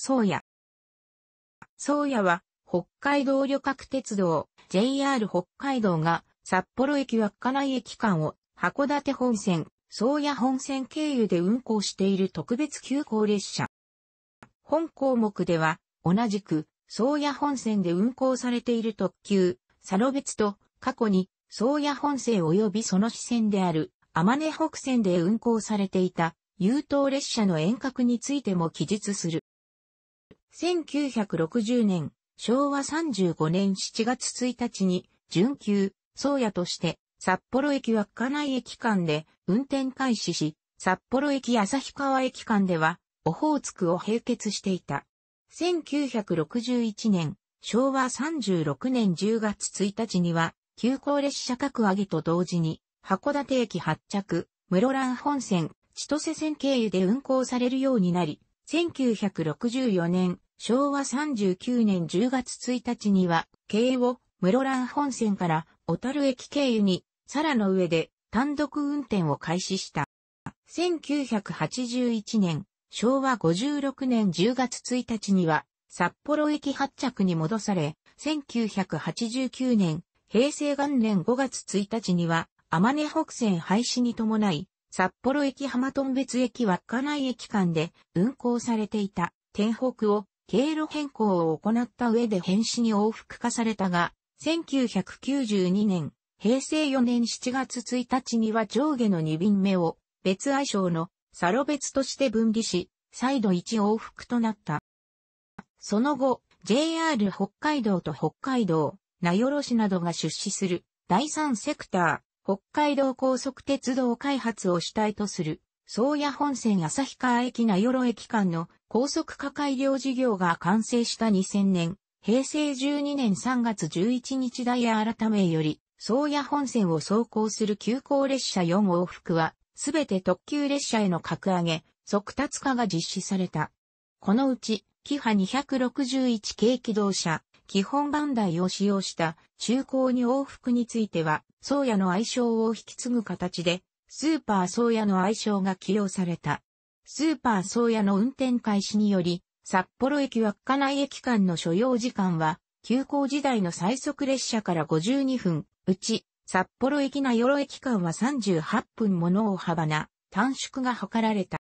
宗谷。宗谷は、北海道旅客鉄道、JR 北海道が、札幌駅稚内駅間を、函館本線、宗谷本線経由で運行している特別急行列車。本項目では、同じく、宗谷本線で運行されている特急、サロベツと、過去に、宗谷本線及びその支線である、天根北線で運行されていた、優等列車の遠隔についても記述する。1960年、昭和35年7月1日に、準急、宗谷として、札幌駅稚内駅間で運転開始し、札幌駅旭川駅間では、オホーツクを併結していた。1961年、昭和36年10月1日には、急行列車格上げと同時に、函館駅発着、室蘭本線、千歳線経由で運行されるようになり、1964年、昭和39年10月1日には、京を室蘭本線から小樽駅経由に、サラの上で単独運転を開始した。1981年、昭和56年10月1日には、札幌駅発着に戻され、1989年、平成元年5月1日には、天根北線廃止に伴い、札幌駅浜頓別駅稚内駅間で運行されていた、天北を経路変更を行った上で変死に往復化されたが、1992年、平成4年7月1日には上下の2便目を別愛称のサロ別として分離し、再度1往復となった。その後、JR 北海道と北海道、名寄市などが出資する第3セクター、北海道高速鉄道開発を主体とする宗谷本線旭川駅名寄駅間の高速化改良事業が完成した2000年、平成12年3月11日ダイヤ改めより、宗谷本線を走行する急行列車4往復は、すべて特急列車への格上げ、速達化が実施された。このうち、キハ261系機動車、基本番台を使用した中高に往復については、宗谷の愛称を引き継ぐ形でスーパー宗谷の愛称が起用された。スーパー宗谷の運転開始により、札幌駅稚内駅間の所要時間は、急行時代の最速列車から52分、うち、札幌駅名寄駅間は38分もの大幅な短縮が図られた。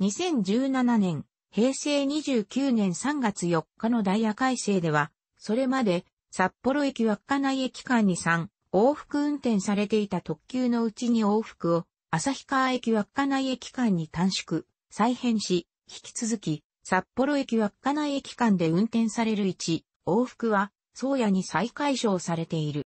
2017年、平成29年3月4日のダイヤ改正では、それまで札幌駅稚内駅間に3、往復運転されていた特急のうちに往復を、旭川駅稚内駅間に短縮、再編し、引き続き、札幌駅稚内駅間で運転される一、往復は、宗谷に再解消されている。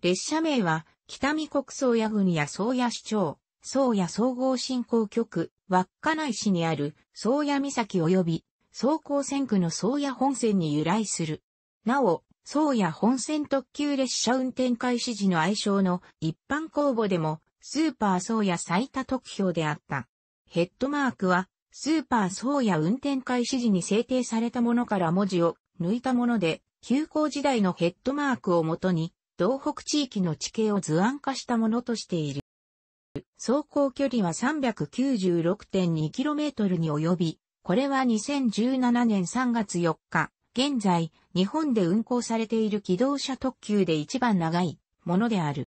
列車名は、北見国宗谷郡や宗谷市長、宗谷総合振興局、稚内市にある宗谷岬及び、総高線区の宗谷本線に由来する。なお、宗谷本線特急列車運転開始時の愛称の一般公募でも、スーパー宗谷最多得票であった。ヘッドマークは、スーパー宗谷運転開始時に制定されたものから文字を抜いたもので、休校時代のヘッドマークをもとに、東北地域の地形を図案化したものとしている。走行距離は 396.2km に及び、これは2017年3月4日、現在、日本で運行されている機動車特急で一番長いものである。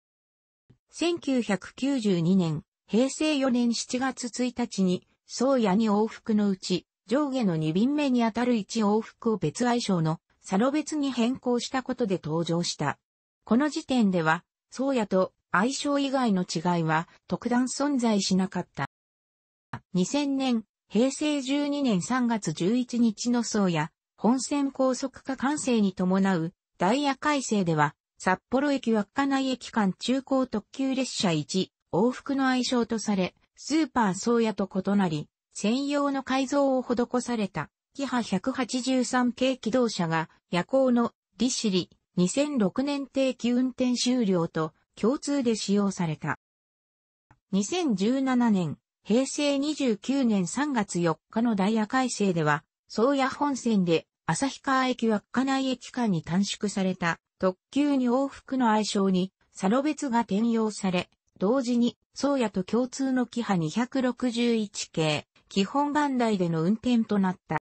1992年、平成4年7月1日に、宗谷に往復のうち、上下の2便目にあたる1往復を別愛称の、サロ別に変更したことで登場した。この時点では、宗谷と愛称以外の違いは特段存在しなかった。2000年、平成12年3月11日の宗谷、本線高速化完成に伴うダイヤ改正では、札幌駅稚内駅間中高特急列車1往復の愛称とされ、スーパー宗谷と異なり、専用の改造を施された、キハ183系機動車が夜行のシリ、2006年定期運転終了と共通で使用された。2017年、平成29年3月4日のダイヤ改正では、宗谷本線で旭川駅稚内駅間に短縮された特急に往復の愛称にサロベツが転用され、同時に宗谷と共通のキハ261系基本番台での運転となった。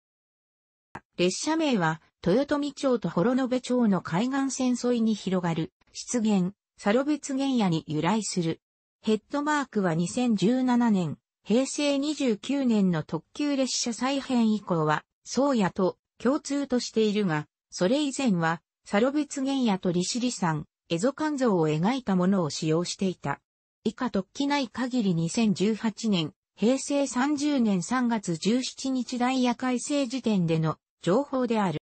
列車名は豊富町と幌延町の海岸線沿いに広がる湿原、サロベツ原野に由来する。ヘッドマークは2017年、平成29年の特急列車再編以降は、宗谷と共通としているが、それ以前は、サロ別玄野と利尻山、カン肝臓を描いたものを使用していた。以下突起ない限り2018年、平成30年3月17日ダイヤ改正時点での情報である。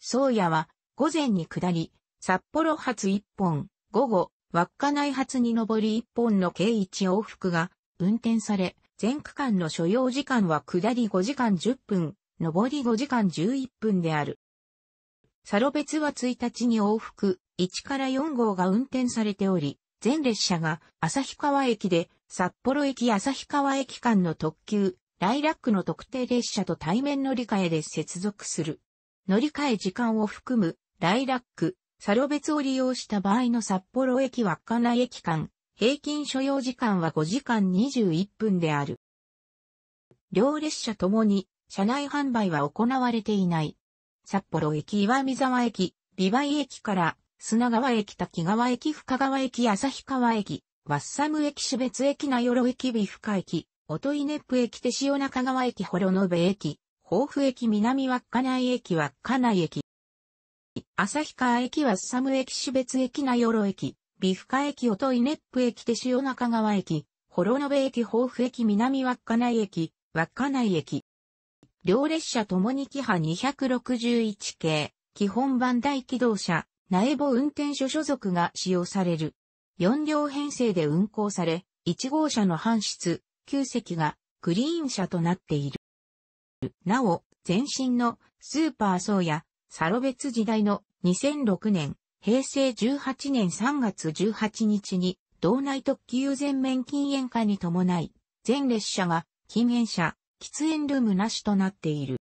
宗谷は午前に下り、札幌発1本、午後、稚内発に上り1本の計1往復が運転され、全区間の所要時間は下り5時間10分、上り5時間11分である。サロ別は1日に往復1から4号が運転されており、全列車が旭川駅で札幌駅旭川駅間の特急、ライラックの特定列車と対面乗り換えで接続する。乗り換え時間を含むライラック、サロ別を利用した場合の札幌駅稚内駅間、平均所要時間は5時間21分である。両列車ともに、車内販売は行われていない。札幌駅岩見沢駅、美梅駅から砂川駅、滝川駅、深川駅、旭川駅、ワッサム駅、種別駅、名寄駅、美深駅、音稲プ駅、手塩中川駅、幌延駅、豊富駅、南稚内駅、稚内駅、旭川駅、ワッサム駅、種別駅、名寄駅、美深駅音イネップ駅手塩中川駅、幌延駅豊富駅南稚内駅、稚内駅。両列車ともにキハ261系、基本版大機動車、苗穂運転所所属が使用される。4両編成で運行され、1号車の搬出、9席がクリーン車となっている。なお、前身のスーパーソーやサロベツ時代の2006年平成18年3月18日に、道内特急全面禁煙化に伴い、全列車が禁煙車、喫煙ルームなしとなっている。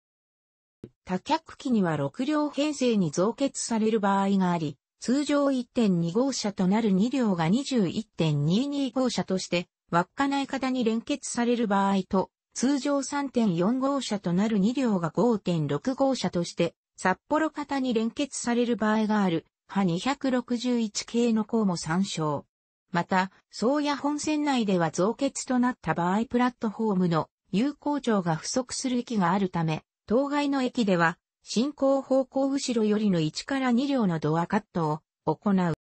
多脚機には6両編成に増結される場合があり、通常1.2号車となる2両が21.22号車として、稚内型に連結される場合と、通常3.4号車となる2両が5.6号車として、札幌型に連結される場合がある派261系の項も参照。また、宗谷本線内では増結となった場合プラットフォームの有効長が不足する駅があるため、当該の駅では、進行方向後ろよりの1から2両のドアカットを行う。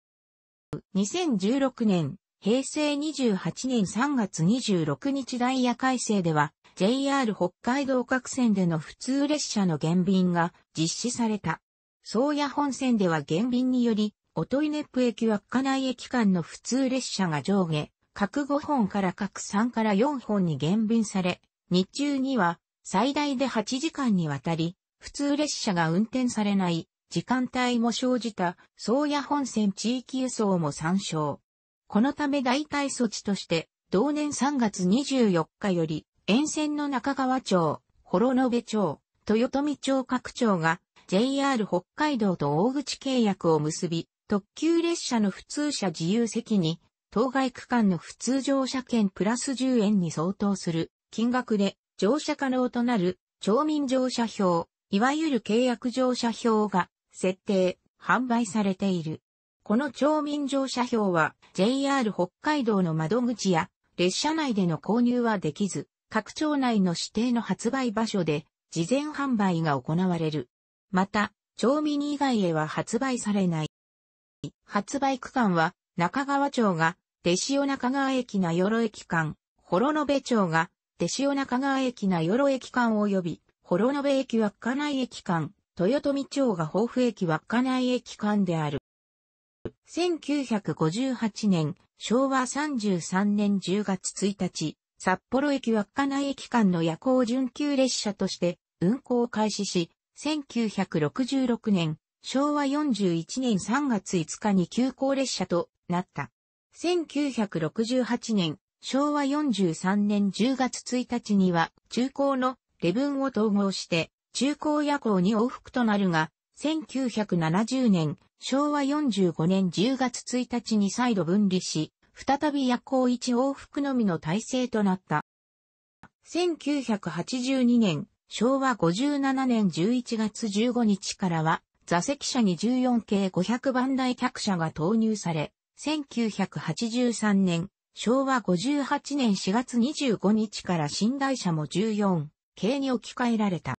2016年、平成28年3月26日ダイヤ改正では、JR 北海道各線での普通列車の減便が実施された。宗谷本線では減便により、おいねっぷ駅は稚内駅間の普通列車が上下、各5本から各3から4本に減便され、日中には最大で8時間にわたり、普通列車が運転されない時間帯も生じた宗谷本線地域輸送も参照。このため代替措置として、同年3月24日より、沿線の中川町、幌延町、豊富町各町が JR 北海道と大口契約を結び、特急列車の普通車自由席に、当該区間の普通乗車券プラス10円に相当する金額で乗車可能となる町民乗車票、いわゆる契約乗車票が設定、販売されている。この町民乗車票は JR 北海道の窓口や列車内での購入はできず、各町内の指定の発売場所で事前販売が行われる。また、町民以外へは発売されない。発売区間は、中川町が、弟子尾中川駅名ろ駅間、幌延町が、弟子尾中川駅名ろ駅間及び、幌延駅稚内駅間、豊富町が豊富駅稚内駅間である。1958年、昭和33年10月1日、札幌駅稚内駅間の夜行準急列車として運行開始し、1966年、昭和41年3月5日に急行列車となった。1968年、昭和43年10月1日には中高のレブンを統合して中高夜行に往復となるが、1970年、昭和45年10月1日に再度分離し、再び夜行一往復のみの体制となった。1982年、昭和57年11月15日からは、座席車に14系500番台客車が投入され、1983年、昭和58年4月25日から寝台車も14系に置き換えられた。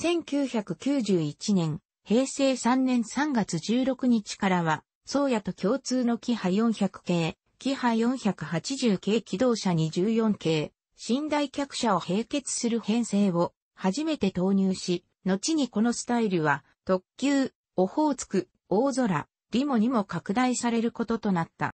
1991年、平成3年3月16日からは、宗谷と共通のキハ400系、キハ480系機動車に14系、寝台客車を並結する編成を初めて投入し、後にこのスタイルは特急、オホーツク、大空、リモにも拡大されることとなった。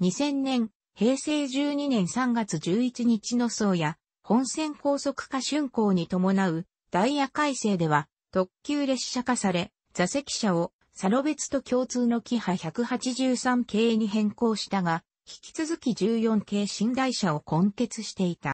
2000年、平成12年3月11日の層や本線高速化竣工に伴うダイヤ改正では特急列車化され、座席車をサロベツと共通のキハ183系に変更したが、引き続き14系寝台車を根結していた。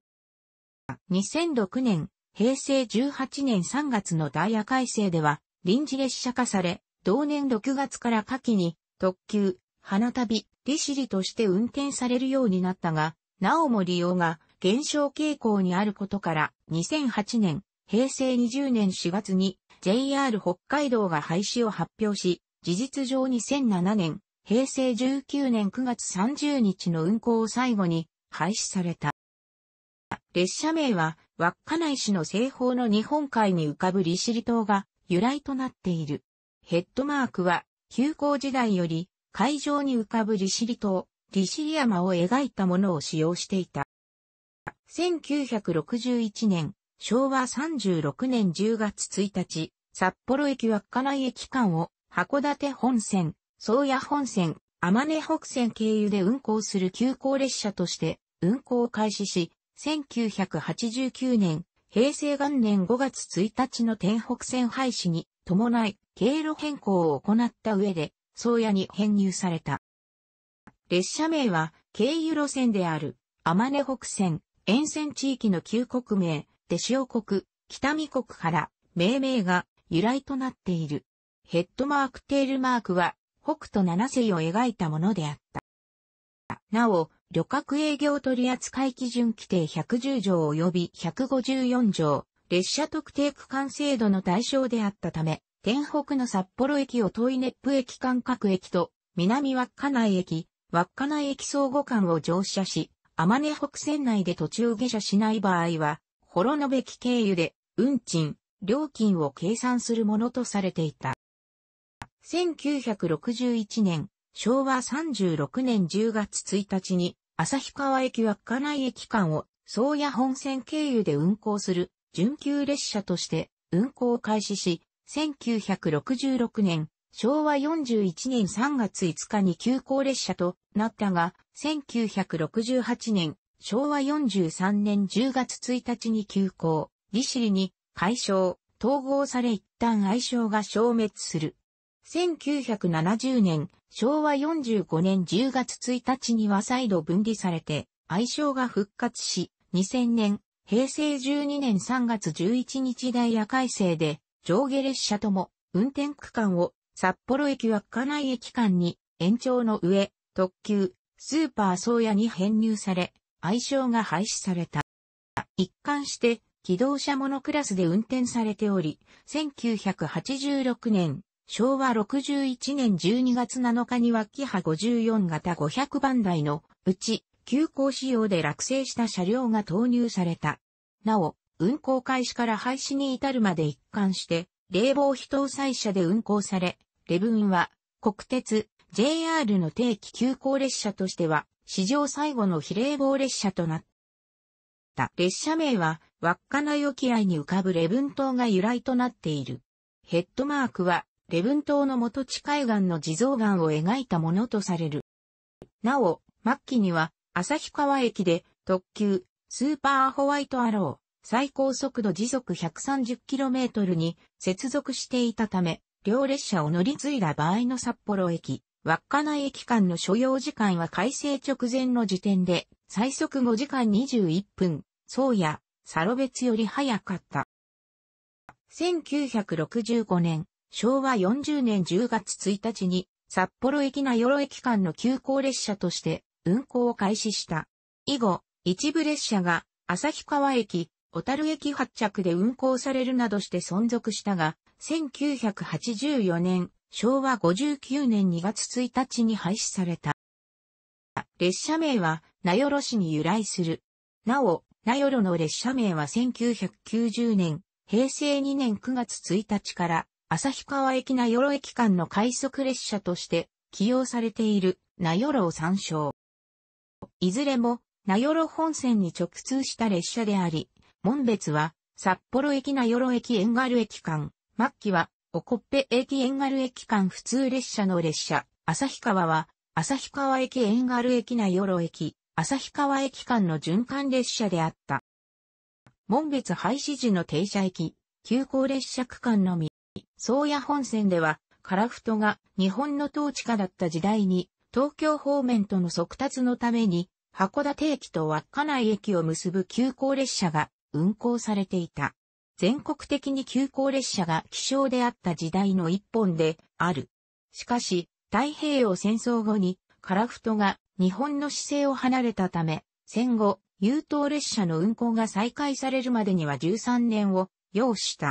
2006年、平成18年3月のダイヤ改正では、臨時列車化され、同年6月から夏季に、特急、花旅、利尻として運転されるようになったが、なおも利用が減少傾向にあることから、2008年、平成20年4月に JR 北海道が廃止を発表し、事実上2007年、平成19年9月30日の運行を最後に廃止された。列車名は稚内市の西方の日本海に浮かぶ利尻島が由来となっている。ヘッドマークは休校時代より海上に浮かぶ利尻島、利尻山を描いたものを使用していた。1961年、昭和36年10月1日、札幌駅稚内駅間を函館本線、宗谷本線、天根北線経由で運行する急行列車として運行を開始し、1989年、平成元年5月1日の天北線廃止に伴い経路変更を行った上で、宗谷に編入された。列車名は経由路線である、天根北線、沿線地域の旧国名、手塩国、北見国から命名が由来となっている。ヘッドマークテールマークは北斗七星を描いたものであった。なお、旅客営業取扱基準規定110条及び154条、列車特定区間制度の対象であったため、天北の札幌駅をトイネップ駅間各駅と、南稚内駅、稚内駅相互間を乗車し、天根北線内で途中下車しない場合は、幌延駅経由で、運賃、料金を計算するものとされていた。1961年、昭和36年10月1日に、旭川駅稚内駅間を、宗谷本線経由で運行する、準急列車として、運行を開始し、1966年、昭和41年3月5日に急行列車となったが、1968年、昭和43年10月1日に急行、利尻に解消、統合され一旦愛称が消滅する。1970年、昭和45年10月1日には再度分離されて、愛称が復活し、2000年、平成12年3月11日ダイヤ改正で、上下列車とも、運転区間を、札幌駅稚内駅間に、延長の上、特急、スーパー宗谷に編入され、愛称が廃止された。一貫して、機動車モノクラスで運転されており、1986年、昭和61年12月7日にはキハ54型500番台のうち、急行仕様で落成した車両が投入された。なお、運行開始から廃止に至るまで一貫して、冷房非搭載車で運行され、レブンは、国鉄、JR の定期急行列車としては、史上最後の非冷房列車となった。列車名は、稚内沖合に浮かぶレブン島が由来となっている。ヘッドマークは、ブン島の元地海岸の地蔵岩を描いたものとされる。なお、末期には、旭川駅で特急、スーパーホワイトアロー、最高速度時速 130km に接続していたため、両列車を乗り継いだ場合の札幌駅、稚内駅間の所要時間は改正直前の時点で、最速5時間21分、宗谷、サロベツより早かった。1965年、昭和40年10月1日に札幌駅名寄駅間の急行列車として運行を開始した。以後、一部列車が旭川駅、小樽駅発着で運行されるなどして存続したが、1984年、昭和59年2月1日に廃止された。列車名は、名寄市に由来する。なお、名寄の列車名は1990年、平成2年9月1日から旭川駅名寄駅間の快速列車として起用されている名寄を参照。いずれも名寄本線に直通した列車であり、門別は札幌駅名寄駅遠軽駅間、末期はおこっぺ駅遠軽駅間普通列車の列車、旭川は旭川駅遠軽駅名寄駅、旭川駅間の循環列車であった。門別廃止時の停車駅、急行列車区間のみ。宗谷本線では、樺太が日本の統治下だった時代に、東京方面との速達のために、函館駅と稚内駅を結ぶ急行列車が運行されていた。全国的に急行列車が希少であった時代の一本である。しかし、太平洋戦争後に、樺太が日本の姿勢を離れたため、戦後、優等列車の運行が再開されるまでには13年を要した。